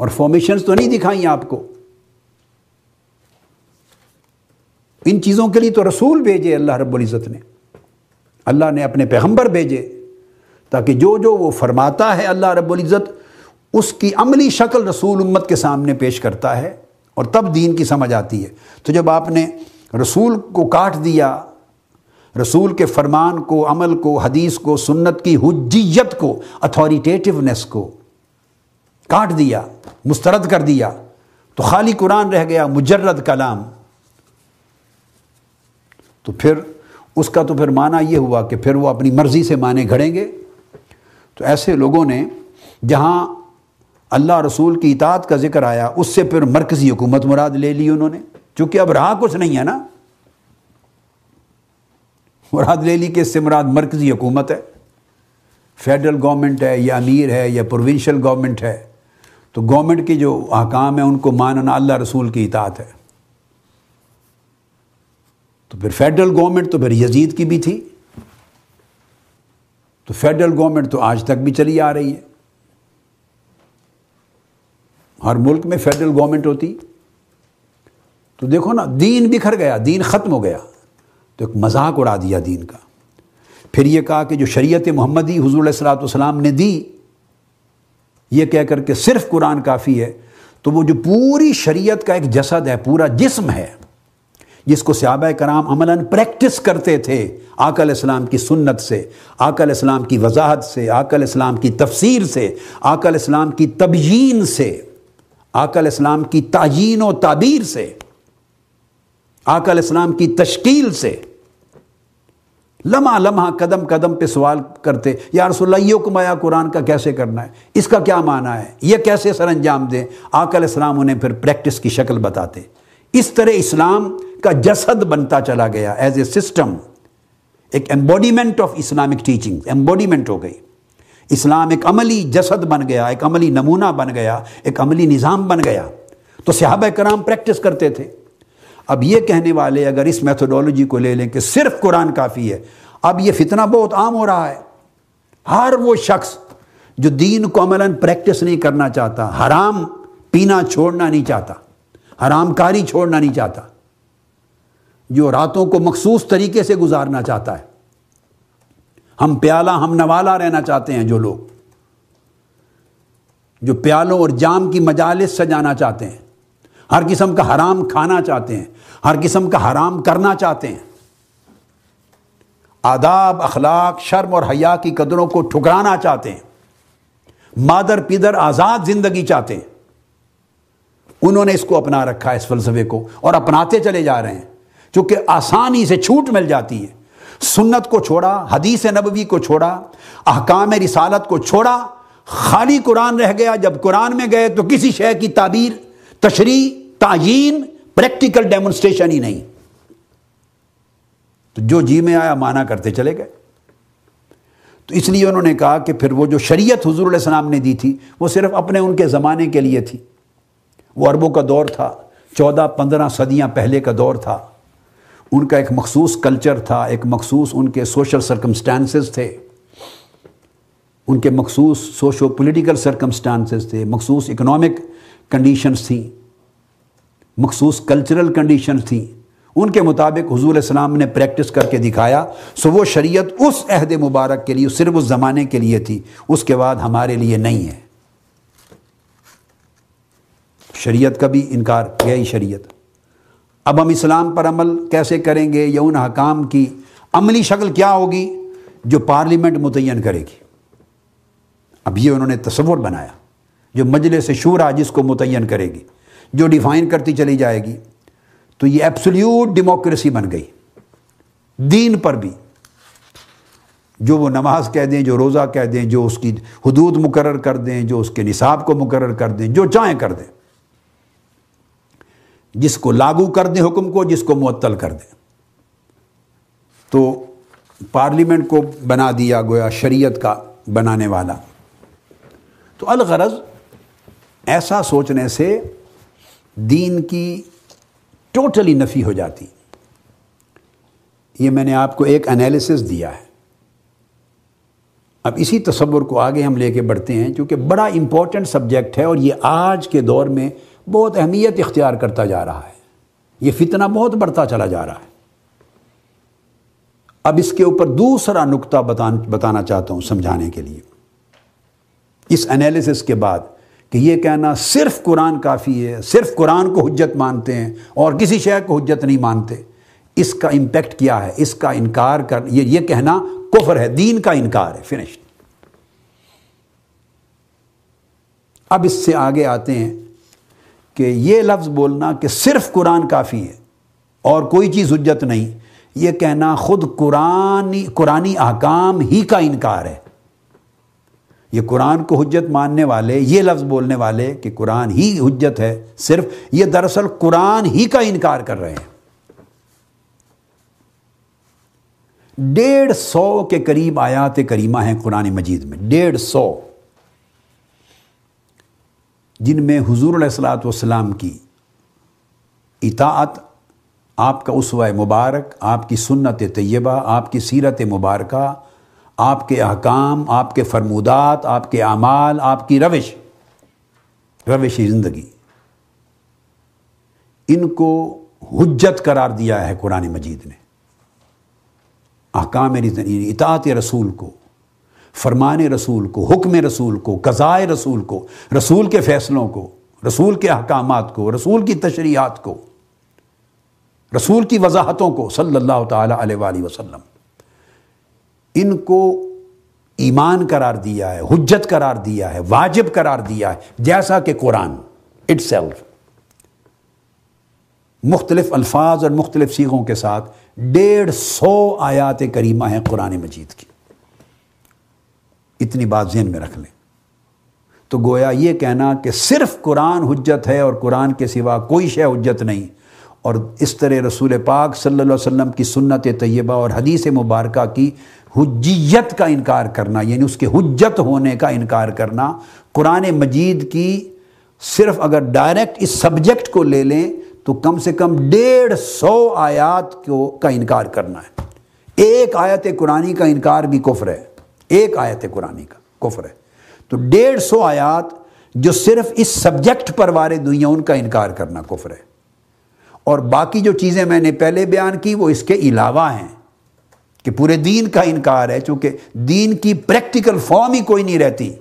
और फॉर्मेशंस तो नहीं दिखाई आपको इन चीज़ों के लिए तो रसूल भेजे अल्लाह रबुल्ज़त ने अल्लाह ने अपने पैगम्बर भेजे ताकि जो जो वो फरमाता है अल्लाह रबुल्ज़त उसकी अमली शक्ल रसूल उम्मत के सामने पेश करता है और तब दीन की समझ आती है तो जब आपने रसूल को काट दिया रसूल के फरमान को अमल को हदीस को सुन्नत की हुज्जियत को अथॉरिटेटिवनेस को काट दिया मुस्तरद कर दिया तो खाली कुरान रह गया मुजर्रद कलाम तो फिर उसका तो फिर माना ये हुआ कि फिर वो अपनी मर्ज़ी से माने घड़ेंगे तो ऐसे लोगों ने जहाँ अल्लाह रसूल की इतात का जिक्र आया उससे फिर मरकज़ी हुकूमत मुराद ले ली उन्होंने चूंकि अब रहा कुछ नहीं है ना मुराद ले ली के इससे मुराद मरकजी हुकूमत है फेडरल गवर्नमेंट है या अमीर है या प्रोविंशल गवर्नमेंट है तो गवर्नमेंट के जो अहकाम है उनको मानना अल्लाह रसूल की इतात है तो फिर फेडरल गवर्नमेंट तो फिर यजीद की भी थी तो फेडरल गवर्नमेंट तो आज तक भी चली आ रही है हर मुल्क में फेडरल गवर्नमेंट होती तो देखो ना दीन बिखर गया दीन ख़त्म हो गया तो एक मजाक उड़ा दिया दीन का फिर ये कहा कि जो शरीयत मोहम्मदी हजूर सलाम ने दी ये कह कर के सिर्फ कुरान काफ़ी है तो वो जो पूरी शरीयत का एक जसद है पूरा जिस्म है जिसको सियाब कराम अमलन प्रैक्टिस करते थे आकल इस्लाम की सुन्नत से आकल इस्लाम की वजाहत से आकल इस्लाम की तफसीर से आकल इस्लाम की तबयीन से आकल इस्लाम की ताजीन व ताबीर से आकल इस्लाम की तश्कील से लम्हा लम्हा कदम कदम पे सवाल करते यार रसोल्लाइयों को माया कुरान का कैसे करना है इसका क्या माना है यह कैसे सर अंजाम दें आकल इस्लाम उन्हें फिर प्रैक्टिस की शक्ल बताते इस तरह इस्लाम का जसद बनता चला गया एज ए सिस्टम एक embodiment of Islamic teaching embodiment हो गई इस्लाम एक अमली जसद बन गया एक अमली नमूना बन गया एक अमली निज़ाम बन गया तो सिहाब कराम प्रैक्टिस करते थे अब ये कहने वाले अगर इस मैथोडोलॉजी को ले लें कि सिर्फ कुरान काफ़ी है अब ये फितना बहुत आम हो रहा है हर वो शख्स जो दीन को अमलन प्रैक्टिस नहीं करना चाहता हराम पीना छोड़ना नहीं चाहता हरामकारी छोड़ना नहीं चाहता जो रातों को मखसूस तरीके से गुजारना चाहता है हम प्याला हम नवाला रहना चाहते हैं जो लोग जो प्यालों और जाम की मजालिस सजाना चाहते हैं हर किस्म का हराम खाना चाहते हैं हर किस्म का हराम करना चाहते हैं आदाब अखलाक शर्म और हया की कदरों को ठुकराना चाहते हैं मादर पिदर आज़ाद ज़िंदगी चाहते हैं उन्होंने इसको अपना रखा है इस फलसफे को और अपनाते चले जा रहे हैं क्योंकि आसानी से छूट मिल जाती है सुन्नत को छोड़ा हदीस नबवी को छोड़ा अहकाम रिसालत को छोड़ा खाली कुरान रह गया जब कुरान में गए तो किसी शय की ताबीर तशरी तयन प्रैक्टिकल डेमोन्स्ट्रेशन ही नहीं तो जो जी में आया माना करते चले गए तो इसलिए उन्होंने कहा कि फिर वो जो शरीयत हजूर सलाम ने दी थी वो सिर्फ अपने उनके ज़माने के लिए थी वो अरबों का दौर था चौदह पंद्रह सदियाँ पहले का दौर था उनका एक मखसूस कल्चर था एक मखसूस उनके सोशल सरकमस्टांसिस थे उनके मखसूस सोशो पोलिटिकल सरकमस्टांसिस थे मखसूस इकनॉमिक कंडीशंस थी मखसूस कल्चरल कंडीशन थी उनके मुताबिक हजूर इस्लाम ने प्रैक्टिस करके दिखाया सो वो शरीयत उस अहद मुबारक के लिए सिर्फ उस ज़माने के लिए थी उसके बाद हमारे लिए नहीं है शरीयत का भी इनकार यही शरीयत अब हम इस्लाम पर अमल कैसे करेंगे या उन हकाम की अमली शक्ल क्या होगी जो पार्लियामेंट मुतन करेगी अब ये उन्होंने तस्वुर बनाया जो मजलिस शूरा जिसको मुतन करेगी जो डिफाइन करती चली जाएगी तो ये एब्सोल्यूट डेमोक्रेसी बन गई दीन पर भी जो वो नमाज कह दें जो रोज़ा कह दें जो उसकी हदूद मुकर कर दें जो उसके निसाब को मुकर कर दें जो चाय कर दें जिसको लागू कर दें हुक्म को जिसको मअतल कर दें तो पार्लियामेंट को बना दिया गया शरीयत का बनाने वाला तो अलगरज ऐसा सोचने से दीन की टोटली नफ़ी हो जाती ये मैंने आपको एक एनालिसिस दिया है अब इसी तस्वुर को आगे हम लेके बढ़ते हैं क्योंकि बड़ा इंपॉर्टेंट सब्जेक्ट है और ये आज के दौर में बहुत अहमियत इख्तियार करता जा रहा है ये फितना बहुत बढ़ता चला जा रहा है अब इसके ऊपर दूसरा नुकता बताना चाहता हूं समझाने के लिए इस एनालिसिस के बाद कि ये कहना सिर्फ कुरान काफ़ी है सिर्फ कुरान को हजत मानते हैं और किसी शय को हजत नहीं मानते इसका इम्पेक्ट क्या है इसका इनकार कर ये ये कहना कुफर है दीन का इनकार है फिनिश अब इससे आगे आते हैं कि ये लफ्ज़ बोलना कि सिर्फ कुरान काफ़ी है और कोई चीज़ हजत नहीं ये कहना खुद कुरानी कुरानी अहकाम ही का इनकार है ये कुरान को हजत मानने वाले ये लफ्ज़ बोलने वाले कि कुरान ही हजत है सिर्फ ये दरअसल कुरान ही का इनकार कर रहे हैं डेढ़ सौ के करीब आयात करीमा हैं कुरान मजीद में डेढ़ सौ जिनमें हजूर सलाम की इतात आपका उसवा मुबारक आपकी सुन्नत तय्यबा आपकी सीरत मुबारक आपके अहकाम आपके फरमूदात आपके अमाल आपकी रविश रविश ज़िंदगी इनको हजत करार दिया है कुरान मजीद ने अहकाम इतात रसूल को फरमान रसूल को हुक्म रसूल को कज़ाए रसूल को रसूल के फ़ैसलों को रसूल के अहकाम को रसूल की तशरियात को रसूल की वजाहतों को सल्लल्लाहु अलैहि वसल्लम इनको ईमान करार दिया है हुज्जत करार दिया है वाजिब करार दिया है जैसा कि कुरान इट सेल्फ मुख्तलिफ अल्फाज और मुख्तलिफ सीखों के साथ डेढ़ सौ आयात करीमा हैं कुरान मजीद की इतनी बात जहन में रख लें तो गोया ये कहना कि सिर्फ कुरान हुज्जत है और कुरान के सिवा कोई शय हुज्जत नहीं और इस तरह रसूल पाक सल्लल्लाहु अलैहि वसल्लम की सुन्नत तैयबा और हदीस मुबारक की हujjत का इनकार करना यानी उसके हुज्जत होने का इनकार करना कुरान मजीद की सिर्फ अगर डायरेक्ट इस सब्जेक्ट को ले लें तो कम से कम डेढ़ सौ आयात को का इनकार करना है एक आयत कुरानी का इनकार भी कुफ्र है एक आयत कुरानी का कुफ्र है तो डेढ़ सौ आयात जो सिर्फ इस सब्जेक्ट पर वारे दुनिया उनका इनकार करना कुफ्र है और बाकी जो चीज़ें मैंने पहले बयान की वो इसके अलावा हैं कि पूरे दीन का इनकार है चूंकि दीन की प्रैक्टिकल फॉर्म ही कोई नहीं रहती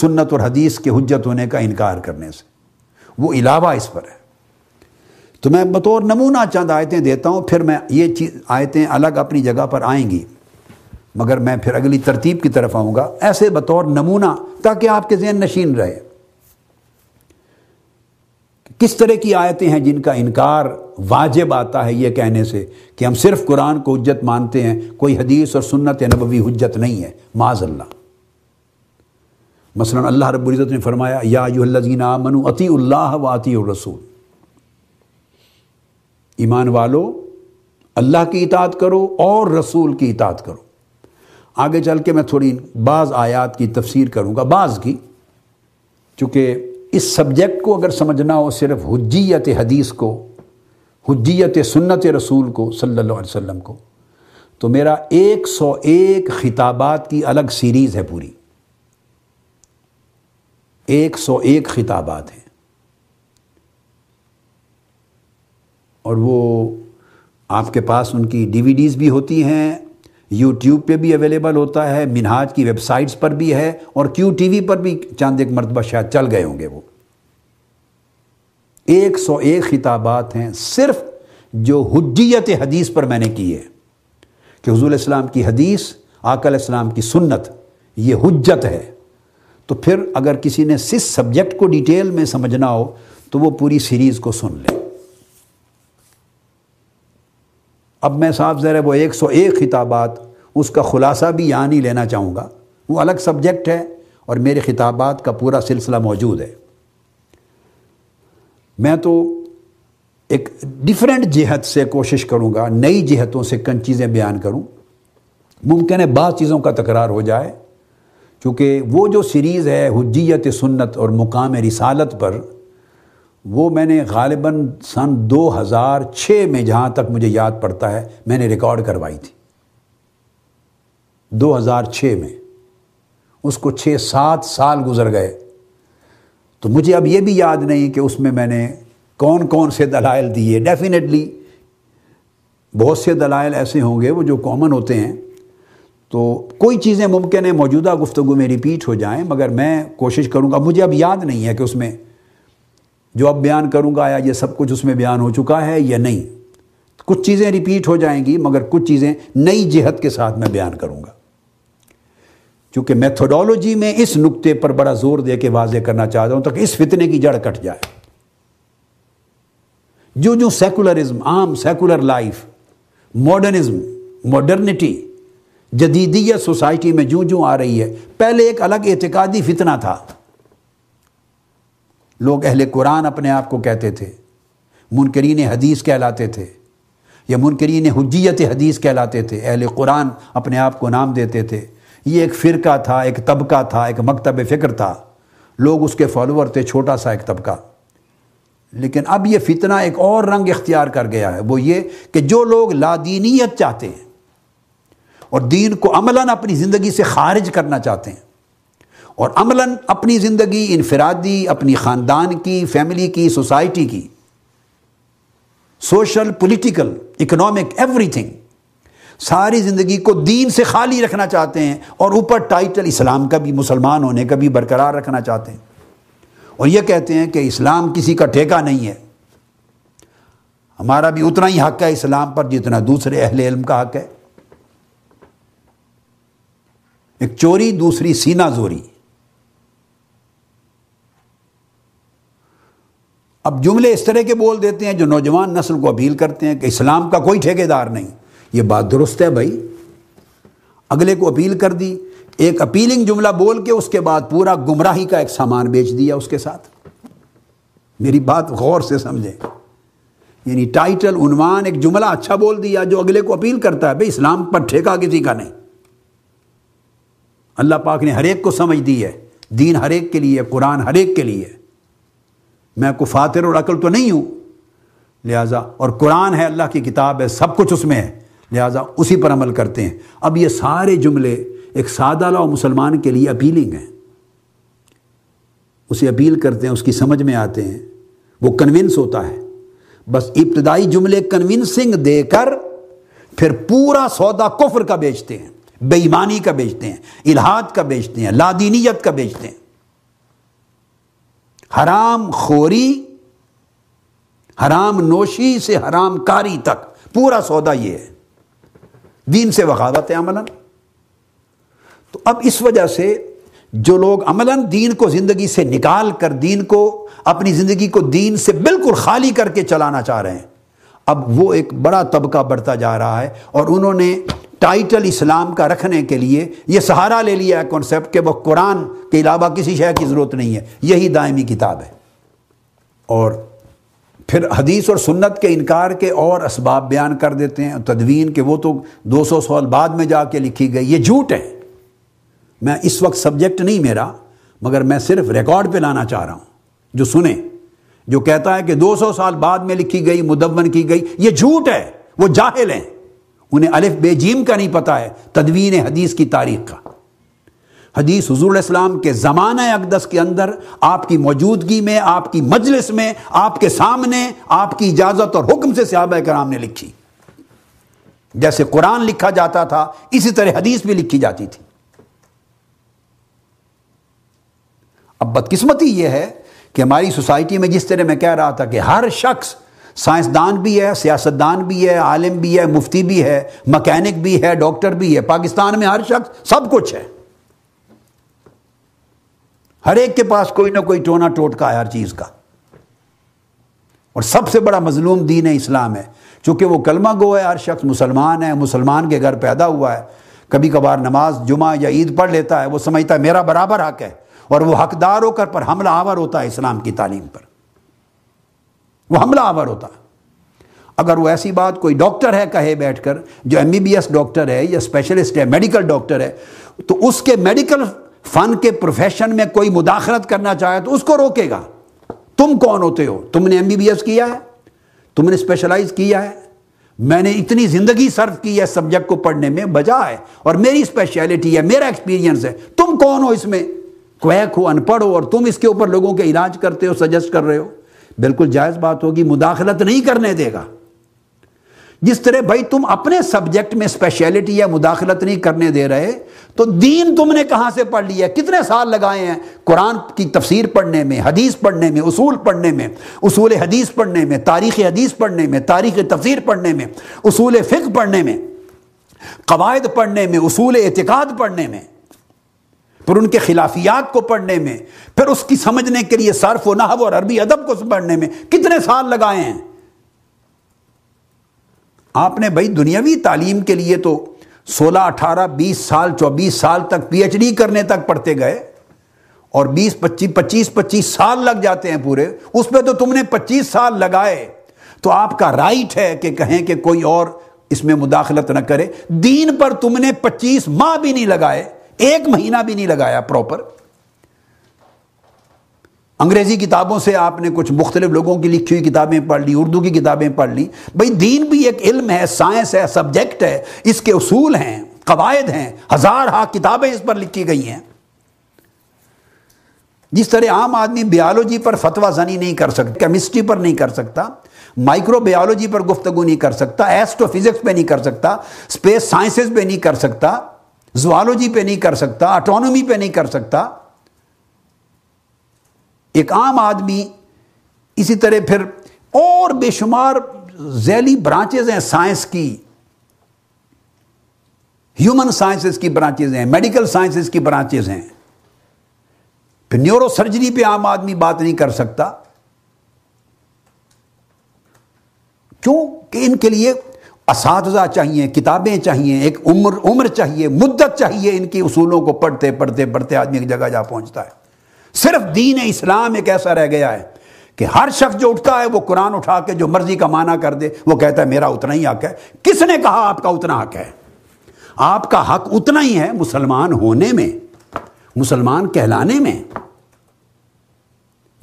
सुन्नत और हदीस के हजत होने का इनकार करने से वो इलावा इस पर है तो मैं बतौर नमूना चंद आयतें देता हूं फिर मैं ये चीज़ आयतें अलग अपनी जगह पर आएंगी मगर मैं फिर अगली तरतीब की तरफ आऊँगा ऐसे बतौर नमूना ताकि आपके जहन नशीन रहे किस तरह की आयतें हैं जिनका इनकार वाजिब आता है ये कहने से कि हम सिर्फ कुरान को हजत मानते हैं कोई हदीस और सुन्नत नबवी हजत नहीं है माजल्ला मसलन अल्लाह रब्ज़त ने फरमाया या यूल्लिन मनु अति व रसूल ईमान वालो अल्लाह की इतात करो और रसूल की इतात करो आगे चल के मैं थोड़ी बाज़ आयात की तफसीर करूँगा बाज़ की चूँकि इस सब्जेक्ट को अगर समझना हो सिर्फ हुज्जियत हदीस को हज्जियत सुन्नत रसूल को सल्लल्लाहु अलैहि वसल्लम को तो मेरा 101 खिताबात की अलग सीरीज़ है पूरी 101 खिताबात हैं और वो आपके पास उनकी डीवीडीज़ भी होती हैं यूट्यूब पे भी अवेलेबल होता है मिनहाज की वेबसाइट्स पर भी है और क्यू टीवी पर भी चांद एक मरतबा शायद चल गए होंगे वो एक सौ एक खिताबात हैं सिर्फ जो हजियत हदीस पर मैंने की है कि हजूल इस्लाम की हदीस आकल इस्लाम की सुन्नत ये हजत है तो फिर अगर किसी ने सिस सब्जेक्ट को डिटेल में समझना हो तो वो पूरी सीरीज़ को सुन ले अब मैं साफ ज़रा वो एक सौ एक खिताबात उसका ख़ुलासा भी यहाँ नहीं लेना चाहूँगा वो अलग सब्जेक्ट है और मेरे खिताबात का पूरा सिलसिला मौजूद है मैं तो एक डिफरेंट जहत से कोशिश करूँगा नई जहतों से कन चीज़ें बयान करूँ मुमकिन है बाद चीज़ों का तकरार हो जाए चूँकि वो जो सीरीज़ है हजियत सुन्नत और मुकाम रिसालत पर वो मैंने गालिबा सन 2006 में जहाँ तक मुझे याद पड़ता है मैंने रिकॉर्ड करवाई थी 2006 में उसको छः सात साल गुजर गए तो मुझे अब ये भी याद नहीं कि उसमें मैंने कौन कौन से दलाइल दिए डेफिनेटली बहुत से दलाइल ऐसे होंगे वो जो कॉमन होते हैं तो कोई चीज़ें मुमकिन है मौजूदा गुफ्तु में रिपीट हो जाएं मगर मैं कोशिश करूँगा मुझे अब याद नहीं है कि उसमें जो अब बयान करूंगा या ये सब कुछ उसमें बयान हो चुका है या नहीं कुछ चीज़ें रिपीट हो जाएंगी मगर कुछ चीज़ें नई जिहत के साथ मैं बयान करूंगा क्योंकि मैथोडोलॉजी में इस नुक्ते पर बड़ा जोर दे के वाजे करना चाहता हूं ताकि इस फितने की जड़ कट जाए जो जो सेकुलरिज्म आम सेकुलर लाइफ मॉडर्निज्म मॉडर्निटी जदीदियत सोसाइटी में जो जो आ रही है पहले एक अलग एतिकादी फितना था लोग अहले कुरान अपने आप को कहते थे मुनकरीन हदीस कहलाते थे या मुनकरीन हज्जियत हदीस कहलाते थे अहल कुरान अपने आप को नाम देते थे ये एक फ़िरका था एक तबका था एक मकतब फ़िक्र था लोग उसके फॉलोअर थे छोटा सा एक तबका लेकिन अब ये फितना एक और रंग इख्तियार कर गया है वो ये कि जो लोग लादीनीत चाहते हैं और दीन को अमला अपनी ज़िंदगी से खारिज करना चाहते हैं और अमलन अपनी ज़िंदगी इनफरादी अपनी ख़ानदान की फैमिली की सोसाइटी की सोशल पोलिटिकल इकनॉमिक एवरीथिंग सारी ज़िंदगी को दीन से खाली रखना चाहते हैं और ऊपर टाइटल इस्लाम का भी मुसलमान होने का भी बरकरार रखना चाहते हैं और यह कहते हैं कि इस्लाम किसी का ठेका नहीं है हमारा भी उतना ही हक है इस्लाम पर जितना दूसरे अहल इलम का हक है एक चोरी दूसरी सीना जोरी अब जुमले इस तरह के बोल देते हैं जो नौजवान नस्ल को अपील करते हैं कि इस्लाम का कोई ठेकेदार नहीं ये बात दुरुस्त है भाई अगले को अपील कर दी एक अपीलिंग जुमला बोल के उसके बाद पूरा गुमराही का एक सामान बेच दिया उसके साथ मेरी बात गौर से समझे यानी टाइटल उनवान एक जुमला अच्छा बोल दिया जो अगले को अपील करता है भाई इस्लाम पर ठेका किसी का नहीं अल्लाह पाक ने हरेक को समझ दी है दीन हरेक के लिए कुरान हरेक के लिए मैं को फातिर और अकल तो नहीं हूं लिहाजा और कुरान है अल्लाह की किताब है सब कुछ उसमें है लिहाजा उसी पर अमल करते हैं अब ये सारे जुमले एक सादाला और मुसलमान के लिए अपीलिंग है उसे अपील करते हैं उसकी समझ में आते हैं वो कन्विंस होता है बस इब्तदाई जुमले कन्विंसिंग देकर फिर पूरा सौदा कुफर का बेचते हैं बेईमानी का बेचते हैं इलाहाद का बेचते हैं लादीनीत का बेचते हैं हराम खोरी हराम नोशी से हराम कारी तक पूरा सौदा यह है दीन से वकावत है अमलन तो अब इस वजह से जो लोग अमलन दीन को ज़िंदगी से निकाल कर दीन को अपनी ज़िंदगी को दीन से बिल्कुल खाली करके चलाना चाह रहे हैं अब वो एक बड़ा तबका बढ़ता जा रहा है और उन्होंने टाइटल इस्लाम का रखने के लिए यह सहारा ले लिया है कॉन्सेप्ट के वह कुरान के अलावा किसी शय की ज़रूरत नहीं है यही दायमी किताब है और फिर हदीस और सुन्नत के इनकार के और इसबाब बयान कर देते हैं तदवीन के वो तो 200 साल बाद में जाके लिखी गई ये झूठ है मैं इस वक्त सब्जेक्ट नहीं मेरा मगर मैं सिर्फ रिकॉर्ड पे लाना चाह रहा हूं जो सुने जो कहता है कि 200 साल बाद में लिखी गई मुदवन की गई ये झूठ है वो जाहिल हैं उन्हें अलिफ बेजीम का नहीं पता है तदवीन हदीस की तारीख का हदीस हजूर इस्लाम के ज़माना अकदस के अंदर आपकी मौजूदगी में आपकी मजलिस में आपके सामने आपकी इजाज़त और हुक्म से सहाब कराम ने लिखी जैसे कुरान लिखा जाता था इसी तरह हदीस भी लिखी जाती थी अब बदकिस्मती यह है कि हमारी सोसाइटी में जिस तरह मैं कह रहा था कि हर शख्स साइंसदान भी है सियासतदान भी है आलिम भी है मुफ्ती भी है मकैनिक भी है डॉक्टर भी है पाकिस्तान में हर शख्स सब कुछ है हर एक के पास कोई ना कोई टोना टोटका है हर चीज़ का और सबसे बड़ा मजलूम दीन है इस्लाम है चूंकि वो कलमा गो है हर शख्स मुसलमान है मुसलमान के घर पैदा हुआ है कभी कभार नमाज जुमा या ईद पढ़ लेता है वो समझता है मेरा बराबर हक है और वो हकदार होकर पर हमला आवर होता है इस्लाम की तालीम पर वो हमला आवर होता है अगर वो ऐसी बात कोई डॉक्टर है कहे बैठकर जो एम डॉक्टर है या स्पेशलिस्ट है मेडिकल डॉक्टर है तो उसके मेडिकल फन के प्रोफेशन में कोई मुदाखलत करना चाहे तो उसको रोकेगा तुम कौन होते हो तुमने एम किया है तुमने स्पेशलाइज किया है मैंने इतनी ज़िंदगी सर्व की है सब्जेक्ट को पढ़ने में बजा है और मेरी स्पेशलिटी है मेरा एक्सपीरियंस है तुम कौन हो इसमें क्वैक हो अनपढ़ हो और तुम इसके ऊपर लोगों के इलाज करते हो सजेस्ट कर रहे हो बिल्कुल जायज़ बात होगी मुदाखलत नहीं करने देगा जिस तरह भाई तुम अपने सब्जेक्ट में स्पेशलिटी या मुदाखलत नहीं करने दे रहे तो दीन तुमने कहाँ से पढ़ लिया कितने साल लगाए हैं कुरान की तफसीर पढ़ने में हदीस पढ़ने में उसूल पढ़ने में उसूल हदीस पढ़ने में तारीख़ हदीस पढ़ने में तारीख़ तफसीर पढ़ने में उसूल फ़िक पढ़ने में कवायद पढ़ने में उसूल एतिकाद पढ़ने में फिर उनके खिलाफियात को पढ़ने में फिर उसकी समझने के लिए सर्फ व नहव और अरबी अदब को पढ़ने में कितने साल लगाए हैं आपने भाई दुनियावी तालीम के लिए तो 16, 18, 20 साल 24 साल तक पीएचडी करने तक पढ़ते गए और 20, 25, 25, पच्चीस साल लग जाते हैं पूरे उस पर तो तुमने 25 साल लगाए तो आपका राइट है कि कहें कि कोई और इसमें मुदाखलत ना करे दीन पर तुमने 25 माह भी नहीं लगाए एक महीना भी नहीं लगाया प्रॉपर अंग्रेजी किताबों से आपने कुछ मुख्तलिफ लोगों की लिखी हुई किताबें पढ़ ली उर्दू की किताबें पढ़ ली भाई दीन भी एक इल्म है साइंस है सब्जेक्ट है इसके उसूल हैं कवायद हैं हजार हा किताबें इस पर लिखी गई हैं जिस तरह आम आदमी बायोलॉजी पर फतवा जनी नहीं कर सकता केमिस्ट्री पर नहीं कर सकता बायोलॉजी पर गुफ्तगु नहीं कर सकता एस्ट्रोफिजिक्स पे नहीं कर सकता स्पेस साइंसेस पे नहीं कर सकता जुआलॉजी पे नहीं कर सकता ऑटोनोमी पे नहीं कर सकता एक आम आदमी इसी तरह फिर और बेशुमार जैली ब्रांचेज हैं साइंस की ह्यूमन साइंसेस की ब्रांचेज हैं मेडिकल साइंसेस की ब्रांचेज हैं फिर न्यूरो सर्जरी पे आम आदमी बात नहीं कर सकता क्योंकि इनके लिए इस चाहिए किताबें चाहिए एक उम्र उम्र चाहिए मुद्दत चाहिए इनकी उसूलों को पढ़ते पढ़ते पढ़ते आदमी एक जगह जा पहुंचता है सिर्फ दीन इस्लाम एक ऐसा रह गया है कि हर शख्स जो उठता है वो कुरान उठा के जो मर्जी का माना कर दे वो कहता है मेरा उतना ही हक है किसने कहा आपका उतना हक है आपका हक उतना ही है मुसलमान होने में मुसलमान कहलाने में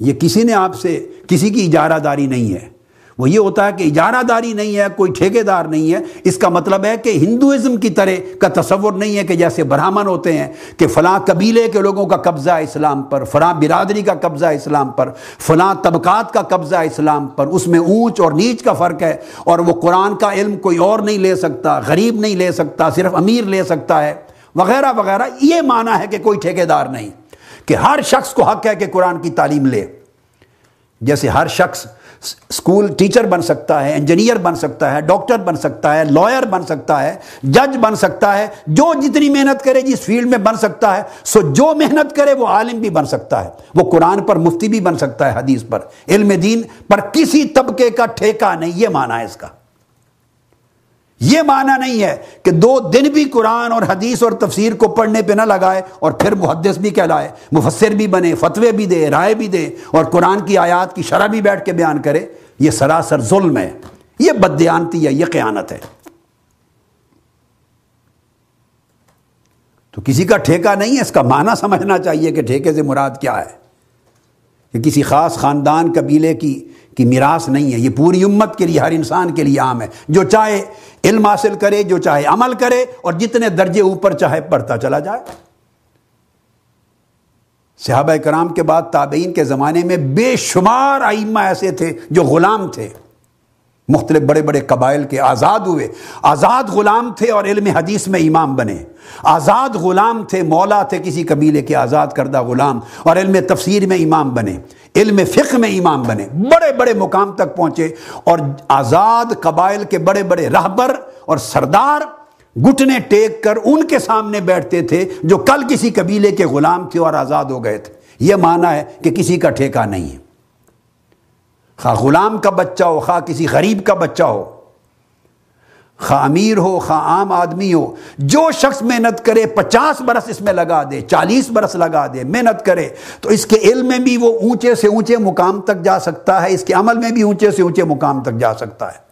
ये किसी ने आपसे किसी की इजारादारी नहीं है वो ये होता है कि इजारादारी नहीं है कोई ठेकेदार नहीं है इसका मतलब है कि हिंदुज़म की तरह का तस्वुर नहीं है कि जैसे ब्राह्मण होते हैं कि फ़लाँ कबीले के लोगों का कब्ज़ा इस्लाम पर फ़लाँ बिरादरी का कब्ज़ा इस्लाम पर फ़लाँ तबक़ात का कब्ज़ा इस्लाम पर उसमें ऊँच और नीच का फ़र्क है और वह कुरान का इल्म कोई और नहीं ले सकता गरीब नहीं ले सकता सिर्फ अमीर ले सकता है वगैरह वगैरह ये माना है कि कोई ठेकेदार नहीं कि हर शख्स को हक है कि कुरान की तालीम ले जैसे हर शख्स स्कूल टीचर बन सकता है इंजीनियर बन सकता है डॉक्टर बन सकता है लॉयर बन सकता है जज बन सकता है जो जितनी मेहनत करे जिस फील्ड में बन सकता है सो जो मेहनत करे वो आलिम भी बन सकता है वो कुरान पर मुफ्ती भी बन सकता है हदीस पर इल्म दीन पर किसी तबके का ठेका नहीं ये माना है इसका ये माना नहीं है कि दो दिन भी कुरान और हदीस और तफसीर को पढ़ने पे ना लगाए और फिर मुहदस भी कहलाए मुफसर भी बने फतवे भी दे राय भी दे और कुरान की आयात की शरह भी बैठ के बयान करे ये सरासर जुल्म है ये बदयानती है ये क्यानत है तो किसी का ठेका नहीं है इसका माना समझना चाहिए कि ठेके से मुराद क्या है कि किसी ख़ास ख़ानदान कबीले की कि मिरास नहीं है ये पूरी उम्मत के लिए हर इंसान के लिए आम है जो चाहे इल्म हासिल करे जो चाहे अमल करे और जितने दर्जे ऊपर चाहे पढ़ता चला जाए सहाबा कराम के बाद ताबेन के ज़माने में बेशुमार आइमा ऐसे थे जो ग़ुलाम थे मुख्तलिफ बड़े बड़े कबाइल के आज़ाद हुए आज़ाद ग़ुलाम थे और इल्म हदीस में इमाम बने आज़ाद ग़ुलाम थे मौला थे किसी कबीले के आज़ाद करदा ग़ुलाम और इल्म तफसीर में इमाम बने इल्म फ़िक में इमाम बने बड़े बड़े मुकाम तक पहुँचे और आज़ाद कबाइल के बड़े बड़े रहबर और सरदार घुटने टेक कर उनके सामने बैठते थे जो कल किसी कबीले के ग़ुलाम थे और आज़ाद हो गए थे ये माना है कि किसी का ठेका नहीं है खा ग़ुलाम का बच्चा हो खा किसी गरीब का बच्चा हो खा अमीर हो खा आम आदमी हो जो शख्स मेहनत करे पचास बरस इसमें लगा दे चालीस बरस लगा दे मेहनत करे तो इसके इल्म में भी वो ऊंचे से ऊंचे मुकाम तक जा सकता है इसके अमल में भी ऊंचे से ऊंचे मुकाम तक जा सकता है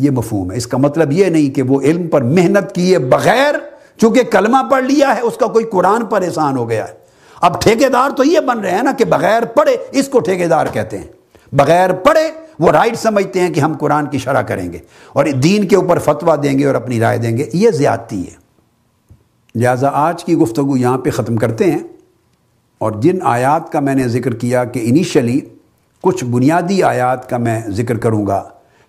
ये मफहूम है इसका मतलब ये नहीं कि वो इल्म पर मेहनत किए बगैर चूंकि कलमा पढ़ लिया है उसका कोई कुरान पर एहसान हो गया है अब ठेकेदार तो ये बन रहे हैं ना कि बगैर पढ़े इसको ठेकेदार कहते हैं बगैर पढ़े वो राइट समझते हैं कि हम कुरान की शरह करेंगे और दीन के ऊपर फतवा देंगे और अपनी राय देंगे ये ज़्यादती है लिहाजा आज की गुफ्तु यहाँ पर ख़त्म करते हैं और जिन आयात का मैंने ज़िक्र किया कि इनिशली कुछ बुनियादी आयात का मैं ज़िक्र करूँगा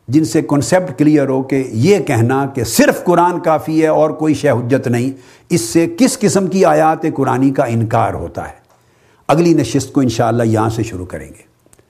जिनसे कॉन्सेप्ट क्लियर हो कि ये कहना कि सिर्फ कुरान काफ़ी है और कोई शहजत नहीं इससे किस किस्म की आयात कुरानी का इनकार होता है अगली नशस्त को इन यहाँ से शुरू करेंगे